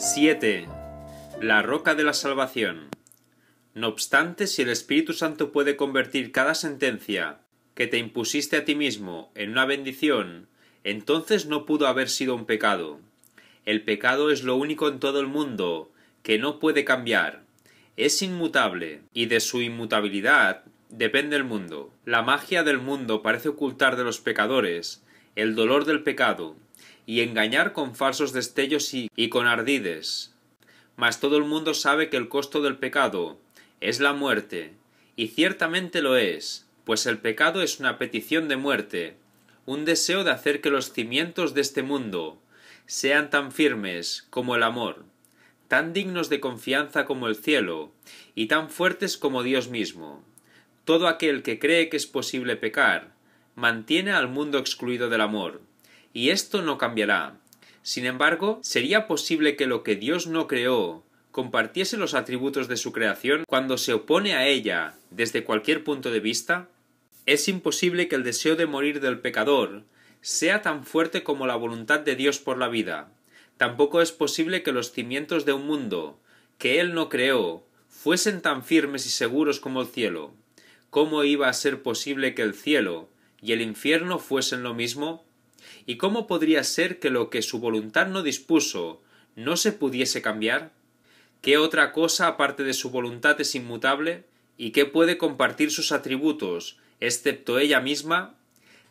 7. La roca de la salvación. No obstante, si el Espíritu Santo puede convertir cada sentencia que te impusiste a ti mismo en una bendición, entonces no pudo haber sido un pecado. El pecado es lo único en todo el mundo que no puede cambiar. Es inmutable, y de su inmutabilidad depende el mundo. La magia del mundo parece ocultar de los pecadores el dolor del pecado, y engañar con falsos destellos y, con ardides. Mas todo el mundo sabe que el costo del pecado es la muerte, y ciertamente lo es, pues el pecado es una petición de muerte, un deseo de hacer que los cimientos de este mundo sean tan firmes como el amor, tan dignos de confianza como el cielo, y tan fuertes como Dios mismo. Todo aquel que cree que es posible pecar, mantiene al mundo excluido del amor y esto no cambiará. Sin embargo, ¿sería posible que lo que Dios no creó compartiese los atributos de su creación cuando se opone a ella desde cualquier punto de vista? Es imposible que el deseo de morir del pecador sea tan fuerte como la voluntad de Dios por la vida. Tampoco es posible que los cimientos de un mundo que Él no creó fuesen tan firmes y seguros como el cielo. ¿Cómo iba a ser posible que el cielo y el infierno fuesen lo mismo? ¿Y cómo podría ser que lo que su voluntad no dispuso no se pudiese cambiar? ¿Qué otra cosa aparte de su voluntad es inmutable? ¿Y qué puede compartir sus atributos, excepto ella misma?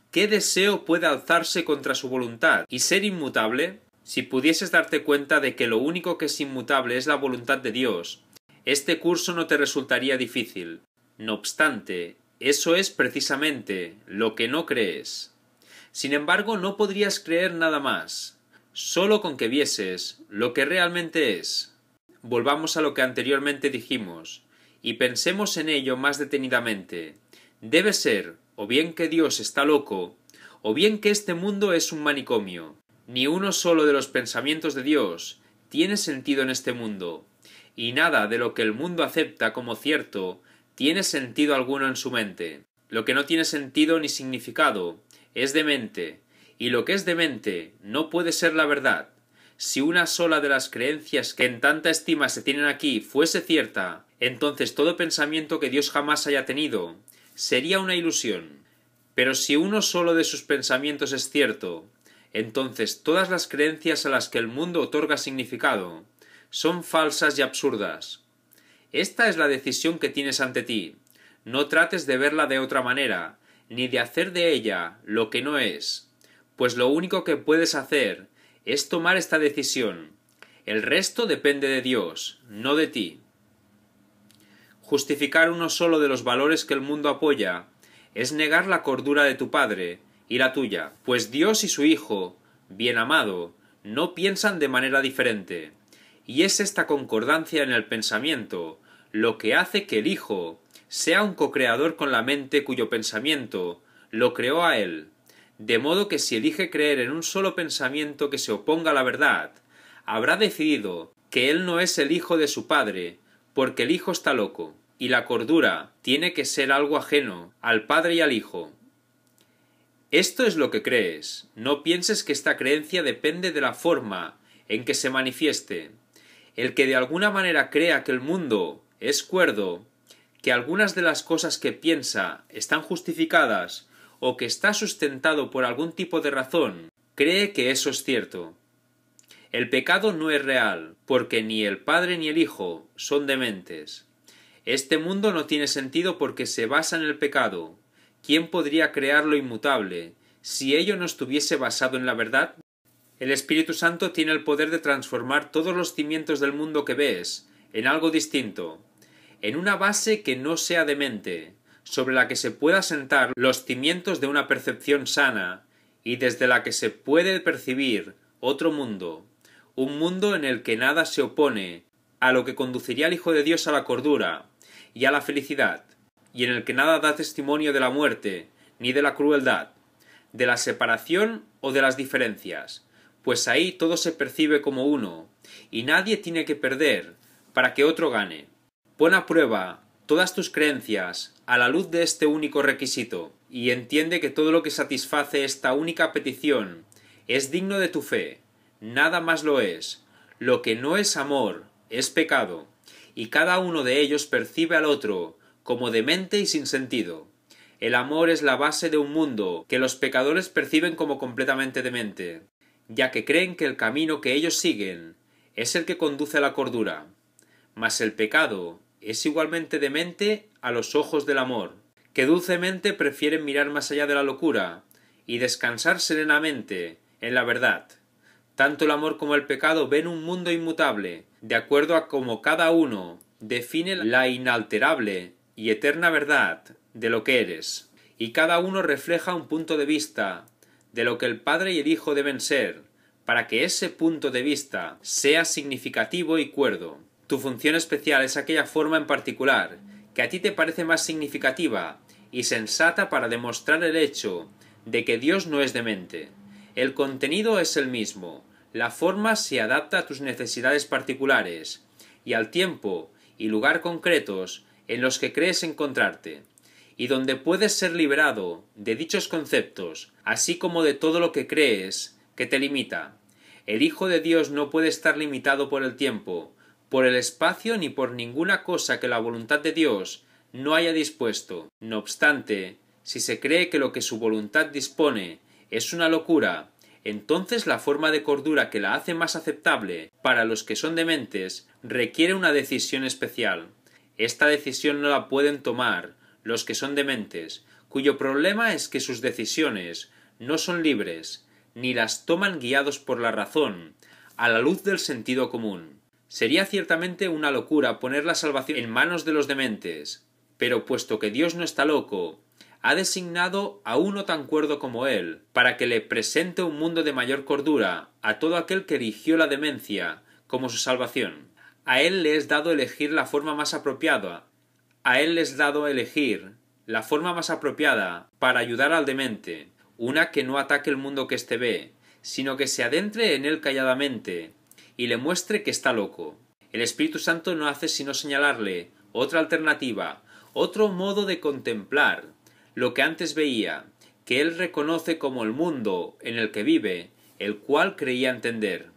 ¿Qué deseo puede alzarse contra su voluntad y ser inmutable? Si pudieses darte cuenta de que lo único que es inmutable es la voluntad de Dios, este curso no te resultaría difícil. No obstante, eso es precisamente lo que no crees. Sin embargo, no podrías creer nada más, solo con que vieses lo que realmente es. Volvamos a lo que anteriormente dijimos, y pensemos en ello más detenidamente. Debe ser, o bien que Dios está loco, o bien que este mundo es un manicomio. Ni uno solo de los pensamientos de Dios tiene sentido en este mundo, y nada de lo que el mundo acepta como cierto tiene sentido alguno en su mente. Lo que no tiene sentido ni significado es demente, y lo que es demente no puede ser la verdad. Si una sola de las creencias que en tanta estima se tienen aquí fuese cierta, entonces todo pensamiento que Dios jamás haya tenido sería una ilusión. Pero si uno solo de sus pensamientos es cierto, entonces todas las creencias a las que el mundo otorga significado son falsas y absurdas. Esta es la decisión que tienes ante ti. No trates de verla de otra manera, ni de hacer de ella lo que no es, pues lo único que puedes hacer es tomar esta decisión. El resto depende de Dios, no de ti. Justificar uno solo de los valores que el mundo apoya es negar la cordura de tu Padre y la tuya, pues Dios y su Hijo, bien amado, no piensan de manera diferente. Y es esta concordancia en el pensamiento lo que hace que el Hijo sea un co-creador con la mente cuyo pensamiento lo creó a él, de modo que si elige creer en un solo pensamiento que se oponga a la verdad, habrá decidido que él no es el hijo de su padre, porque el hijo está loco, y la cordura tiene que ser algo ajeno al padre y al hijo. Esto es lo que crees, no pienses que esta creencia depende de la forma en que se manifieste. El que de alguna manera crea que el mundo es cuerdo que algunas de las cosas que piensa están justificadas o que está sustentado por algún tipo de razón, cree que eso es cierto. El pecado no es real, porque ni el Padre ni el Hijo son dementes. Este mundo no tiene sentido porque se basa en el pecado. ¿Quién podría crear lo inmutable si ello no estuviese basado en la verdad? El Espíritu Santo tiene el poder de transformar todos los cimientos del mundo que ves en algo distinto, en una base que no sea demente, sobre la que se pueda sentar los cimientos de una percepción sana y desde la que se puede percibir otro mundo, un mundo en el que nada se opone a lo que conduciría al Hijo de Dios a la cordura y a la felicidad, y en el que nada da testimonio de la muerte, ni de la crueldad, de la separación o de las diferencias, pues ahí todo se percibe como uno, y nadie tiene que perder para que otro gane. Pon a prueba todas tus creencias a la luz de este único requisito y entiende que todo lo que satisface esta única petición es digno de tu fe, nada más lo es. Lo que no es amor es pecado, y cada uno de ellos percibe al otro como demente y sin sentido. El amor es la base de un mundo que los pecadores perciben como completamente demente, ya que creen que el camino que ellos siguen es el que conduce a la cordura. Mas el pecado es igualmente demente a los ojos del amor, que dulcemente prefieren mirar más allá de la locura y descansar serenamente en la verdad. Tanto el amor como el pecado ven un mundo inmutable, de acuerdo a cómo cada uno define la inalterable y eterna verdad de lo que eres, y cada uno refleja un punto de vista de lo que el Padre y el Hijo deben ser, para que ese punto de vista sea significativo y cuerdo. Tu función especial es aquella forma en particular que a ti te parece más significativa y sensata para demostrar el hecho de que Dios no es demente. El contenido es el mismo, la forma se adapta a tus necesidades particulares y al tiempo y lugar concretos en los que crees encontrarte, y donde puedes ser liberado de dichos conceptos, así como de todo lo que crees que te limita. El Hijo de Dios no puede estar limitado por el tiempo, por el espacio ni por ninguna cosa que la voluntad de Dios no haya dispuesto. No obstante, si se cree que lo que su voluntad dispone es una locura, entonces la forma de cordura que la hace más aceptable para los que son dementes requiere una decisión especial. Esta decisión no la pueden tomar los que son dementes, cuyo problema es que sus decisiones no son libres, ni las toman guiados por la razón, a la luz del sentido común. Sería ciertamente una locura poner la salvación en manos de los dementes, pero puesto que Dios no está loco, ha designado a uno tan cuerdo como él, para que le presente un mundo de mayor cordura a todo aquel que erigió la demencia como su salvación. A él le es dado elegir la forma más apropiada, a él les dado elegir la forma más apropiada para ayudar al demente, una que no ataque el mundo que éste ve, sino que se adentre en él calladamente, y le muestre que está loco. El Espíritu Santo no hace sino señalarle otra alternativa, otro modo de contemplar lo que antes veía, que él reconoce como el mundo en el que vive, el cual creía entender.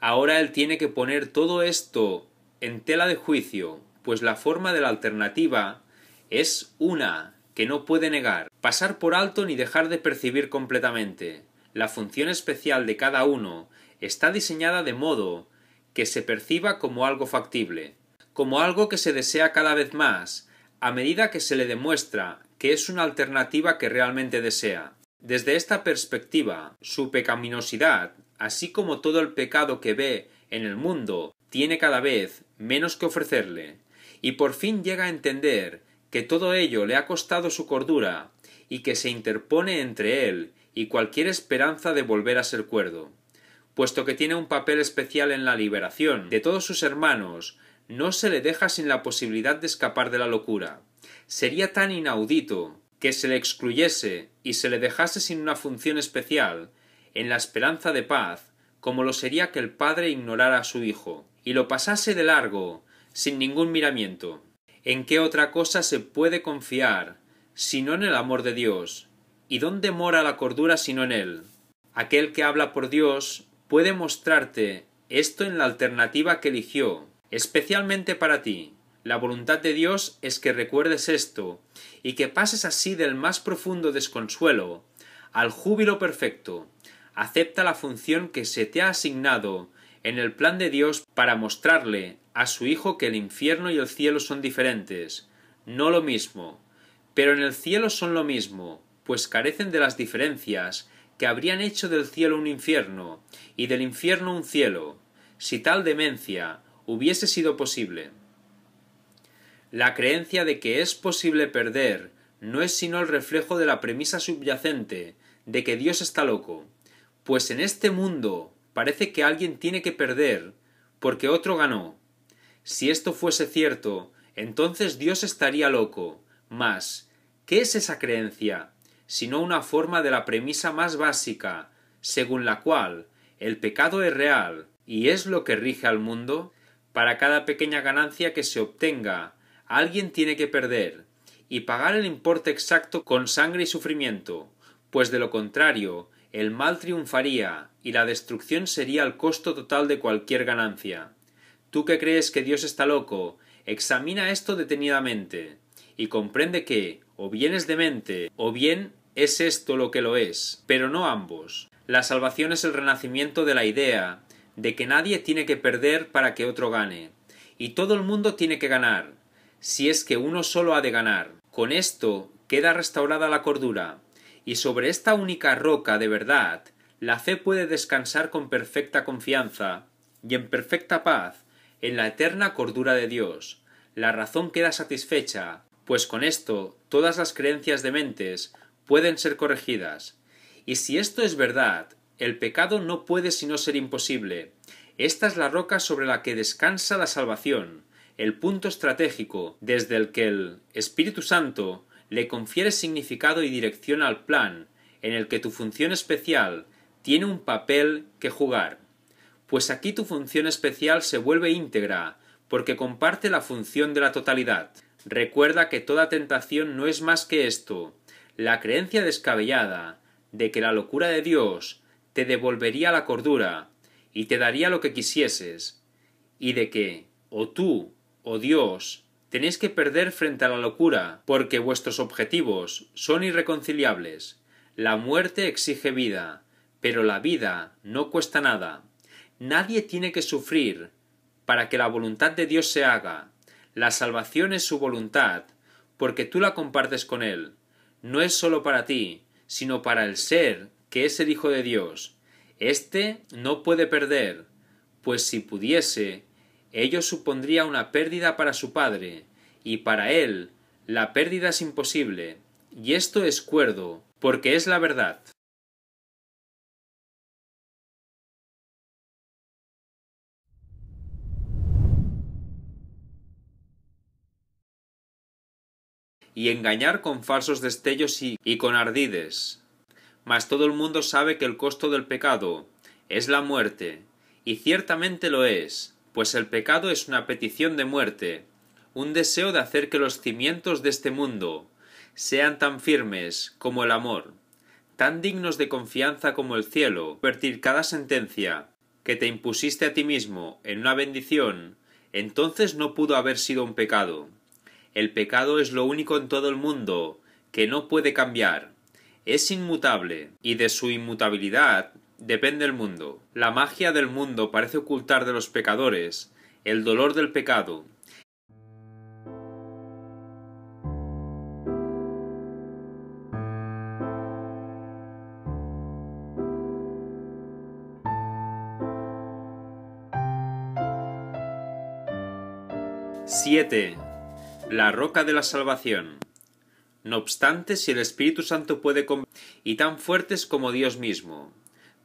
Ahora él tiene que poner todo esto en tela de juicio, pues la forma de la alternativa es una que no puede negar, pasar por alto ni dejar de percibir completamente. La función especial de cada uno está diseñada de modo que se perciba como algo factible, como algo que se desea cada vez más, a medida que se le demuestra que es una alternativa que realmente desea. Desde esta perspectiva, su pecaminosidad, así como todo el pecado que ve en el mundo, tiene cada vez menos que ofrecerle, y por fin llega a entender que todo ello le ha costado su cordura, y que se interpone entre él y cualquier esperanza de volver a ser cuerdo puesto que tiene un papel especial en la liberación de todos sus hermanos, no se le deja sin la posibilidad de escapar de la locura. Sería tan inaudito que se le excluyese y se le dejase sin una función especial, en la esperanza de paz, como lo sería que el padre ignorara a su hijo, y lo pasase de largo, sin ningún miramiento. ¿En qué otra cosa se puede confiar, sino en el amor de Dios? ¿Y dónde mora la cordura sino en él? Aquel que habla por Dios puede mostrarte esto en la alternativa que eligió, especialmente para ti. La voluntad de Dios es que recuerdes esto, y que pases así del más profundo desconsuelo al júbilo perfecto. Acepta la función que se te ha asignado en el plan de Dios para mostrarle a su Hijo que el infierno y el cielo son diferentes, no lo mismo. Pero en el cielo son lo mismo, pues carecen de las diferencias que habrían hecho del cielo un infierno, y del infierno un cielo, si tal demencia hubiese sido posible. La creencia de que es posible perder no es sino el reflejo de la premisa subyacente de que Dios está loco, pues en este mundo parece que alguien tiene que perder porque otro ganó. Si esto fuese cierto, entonces Dios estaría loco. Mas, ¿qué es esa creencia? sino una forma de la premisa más básica, según la cual el pecado es real y es lo que rige al mundo, para cada pequeña ganancia que se obtenga, alguien tiene que perder, y pagar el importe exacto con sangre y sufrimiento, pues de lo contrario, el mal triunfaría y la destrucción sería el costo total de cualquier ganancia. Tú que crees que Dios está loco, examina esto detenidamente y comprende que, o bien es demente, o bien es esto lo que lo es, pero no ambos. La salvación es el renacimiento de la idea, de que nadie tiene que perder para que otro gane, y todo el mundo tiene que ganar, si es que uno solo ha de ganar. Con esto queda restaurada la cordura, y sobre esta única roca de verdad, la fe puede descansar con perfecta confianza y en perfecta paz en la eterna cordura de Dios. La razón queda satisfecha, pues con esto todas las creencias dementes pueden ser corregidas. Y si esto es verdad, el pecado no puede sino ser imposible. Esta es la roca sobre la que descansa la salvación, el punto estratégico desde el que el Espíritu Santo le confiere significado y dirección al plan en el que tu función especial tiene un papel que jugar. Pues aquí tu función especial se vuelve íntegra, porque comparte la función de la totalidad. Recuerda que toda tentación no es más que esto, la creencia descabellada de que la locura de Dios te devolvería la cordura y te daría lo que quisieses, y de que, o tú, o Dios, tenéis que perder frente a la locura, porque vuestros objetivos son irreconciliables. La muerte exige vida, pero la vida no cuesta nada. Nadie tiene que sufrir para que la voluntad de Dios se haga, la salvación es su voluntad, porque tú la compartes con Él. No es sólo para ti, sino para el ser, que es el Hijo de Dios. Este no puede perder, pues si pudiese, ello supondría una pérdida para su padre, y para él la pérdida es imposible. Y esto es cuerdo, porque es la verdad. y engañar con falsos destellos y, con ardides. Mas todo el mundo sabe que el costo del pecado es la muerte, y ciertamente lo es, pues el pecado es una petición de muerte, un deseo de hacer que los cimientos de este mundo sean tan firmes como el amor, tan dignos de confianza como el cielo, convertir cada sentencia que te impusiste a ti mismo en una bendición, entonces no pudo haber sido un pecado. El pecado es lo único en todo el mundo, que no puede cambiar. Es inmutable, y de su inmutabilidad depende el mundo. La magia del mundo parece ocultar de los pecadores el dolor del pecado, Siete. La roca de la salvación. No obstante, si el Espíritu Santo puede y tan fuertes como Dios mismo.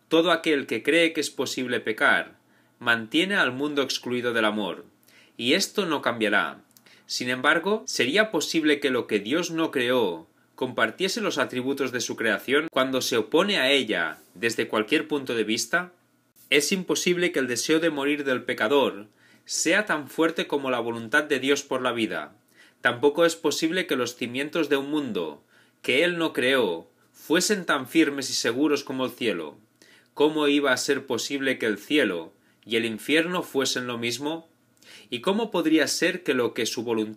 Todo aquel que cree que es posible pecar, mantiene al mundo excluido del amor, y esto no cambiará. Sin embargo, ¿sería posible que lo que Dios no creó compartiese los atributos de su creación cuando se opone a ella desde cualquier punto de vista? Es imposible que el deseo de morir del pecador sea tan fuerte como la voluntad de Dios por la vida. Tampoco es posible que los cimientos de un mundo, que él no creó, fuesen tan firmes y seguros como el cielo. ¿Cómo iba a ser posible que el cielo y el infierno fuesen lo mismo? ¿Y cómo podría ser que lo que su voluntad